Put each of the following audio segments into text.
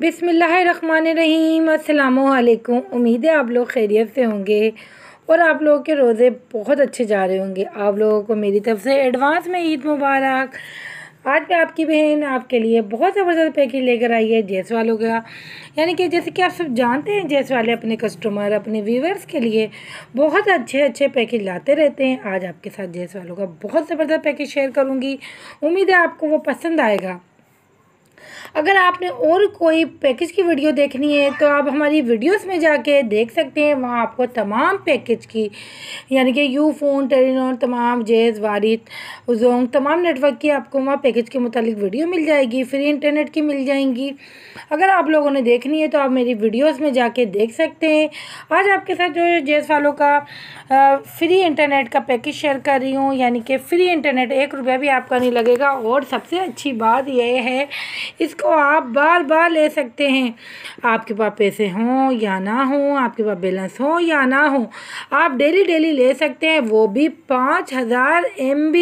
बिसमीम अल्लाम उम्मीद है आप लोग खैरियत से होंगे और आप लोगों के रोज़े बहुत अच्छे जा रहे होंगे आप लोगों को मेरी तरफ से एडवांस में ईद मुबारक आज मैं आपकी बहन आपके लिए बहुत ज़बरदस्त पैकेज लेकर आई है जैस वालों का यानी कि जैसे कि आप सब जानते हैं जैस वाले अपने कस्टमर अपने व्यूवर्स के लिए बहुत अच्छे अच्छे पैकेज लाते रहते हैं आज आपके साथ जैस वालों का बहुत ज़बरदस्त पैकेज शेयर करूँगी उम्मीद है आपको वो पसंद आएगा अगर आपने और कोई पैकेज की वीडियो देखनी है तो आप हमारी वीडियोस में जाके देख सकते हैं वहाँ आपको तमाम पैकेज की यानी कि यू फ़ोन टेलीनॉन तमाम जेज वारिद जोंग तमाम नेटवर्क की आपको वहाँ पैकेज के मुतालिक वीडियो मिल जाएगी फ्री इंटरनेट की मिल जाएंगी अगर आप लोगों ने देखनी है तो आप मेरी वीडियोज़ में जाके देख सकते हैं आज आपके साथ जो जेस वालों का फ्री इंटरनेट का पैकेज शेयर कर रही हूँ यानी कि फ्री इंटरनेट एक रुपया भी आपका नहीं लगेगा और सबसे अच्छी बात यह है इसको आप बार बार ले सकते हैं आपके पास पैसे हों या ना हों आपके पास बैलेंस हो या ना हो आप डेली डेली ले सकते हैं वो भी पाँच हज़ार एम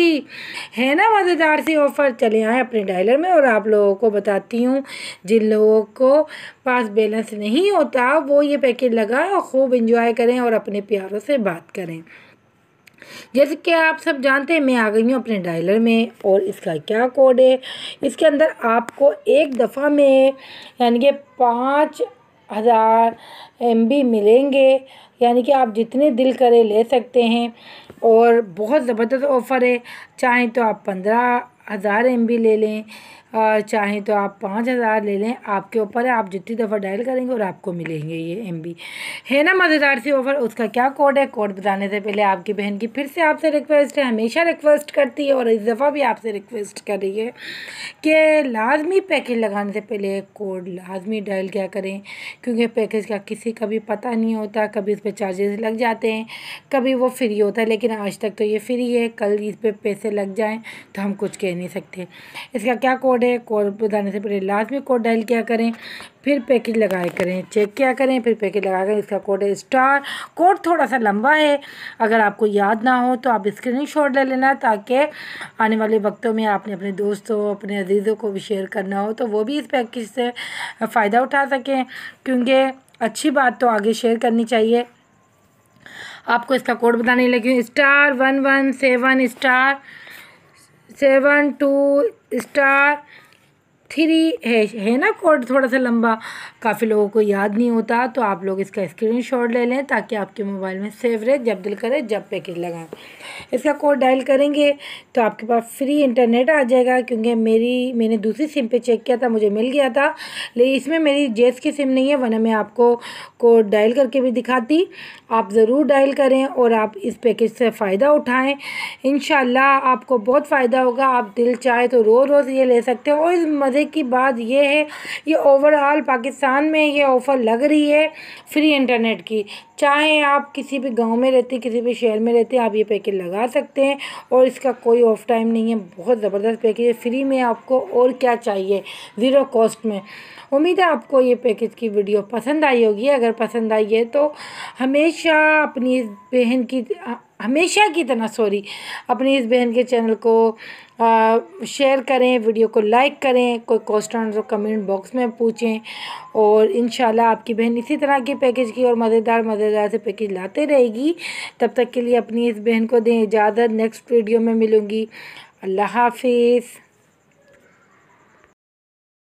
है ना मज़ेदार सी ऑफ़र चले आए अपने डायलर में और आप लोगों को बताती हूँ जिन लोगों को पास बैलेंस नहीं होता वो ये पैकेट लगाएं और ख़ूब इंजॉय करें और अपने प्यारों से बात करें जैसे कि आप सब जानते हैं मैं आ गई हूँ अपने डायलर में और इसका क्या कोड है इसके अंदर आपको एक दफ़ा में यानी कि पाँच हज़ार एम मिलेंगे यानी कि आप जितने दिल करे ले सकते हैं और बहुत ज़बरदस्त ऑफ़र है चाहें तो आप पंद्रह हज़ार एम ले लें चाहें तो आप पाँच हज़ार ले लें आपके ऊपर है आप जितनी दफ़ा डायल करेंगे और आपको मिलेंगे ये एम है ना मज़ेदार सी ऑफ़र उसका क्या कोड है कोड बताने से पहले आपकी बहन की फिर से आपसे रिक्वेस्ट है हमेशा रिक्वेस्ट करती है और इस दफ़ा भी आपसे रिक्वेस्ट कर रही है कि लाजमी पैकेज लगाने से पहले कोड लाजमी डायल क्या करें क्योंकि पैकेज का किसी का भी पता नहीं होता कभी उस पे चार्जेस लग जाते हैं कभी वो फ्री होता है लेकिन आज तक तो ये फ्री है कल इस पर पैसे लग जाएँ तो हम कुछ कह नहीं सकते इसका क्या कोड है कोड बताने से पहले लास्ट में कोड डायल क्या करें फिर पैकेज लगाया करें चेक क्या करें फिर पैकेज लगा करें इसका कोड है स्टार कोड थोड़ा सा लंबा है अगर आपको याद ना हो तो आप स्क्रीन शॉट ले लेना ताकि आने वाले वक्तों में आपने अपने दोस्तों अपने अजीज़ों को भी शेयर करना हो तो वो भी इस पैकेज से फ़ायदा उठा सकें क्योंकि अच्छी बात तो आगे शेयर करनी चाहिए आपको इसका कोड बताने लगी star one one seven star seven two star three है है ना कोड थोड़ा सा लंबा काफ़ी लोगों को याद नहीं होता तो आप लोग इसका स्क्रीन शॉट ले लें ताकि आपके मोबाइल में सेव रहे जब दिल करे जब पैकेज लगाएं इसका कोड डायल करेंगे तो आपके पास फ्री इंटरनेट आ जाएगा क्योंकि मेरी मैंने दूसरी सिम पे चेक किया था मुझे मिल गया था लेकिन इसमें मेरी जेस की सिम नहीं है वरना मैं आपको कोड डायल करके भी दिखाती आप ज़रूर डायल करें और आप इस पैकेज से फ़ायदा उठाएँ इन आपको बहुत फ़ायदा होगा आप दिल चाहे तो रोज़ रोज़ ये ले सकते हो और इस मज़े मज़े की बात यह है ये ओवरऑल पाकिस्तान में ये ऑफ़र लग रही है फ्री इंटरनेट की चाहे आप किसी भी गांव में रहते किसी भी शहर में रहते आप ये पैकेज लगा सकते हैं और इसका कोई ऑफ टाइम नहीं है बहुत ज़बरदस्त पैकेज है फ्री में आपको और क्या चाहिए ज़ीरो कॉस्ट में उम्मीद है आपको ये पैकेज की वीडियो पसंद आई होगी अगर पसंद आई है तो हमेशा अपनी बहन की हमेशा की तरह सॉरी अपनी इस बहन के चैनल को शेयर करें वीडियो को लाइक करें कोई क्वेश्चन तो कमेंट बॉक्स में पूछें और इन आपकी बहन इसी तरह के पैकेज की और मज़ेदार मज़ेदार से पैकेज लाते रहेगी तब तक के लिए अपनी इस बहन को दें इजाज़त नेक्स्ट वीडियो में मिलूँगी अल्लाह हाफिज़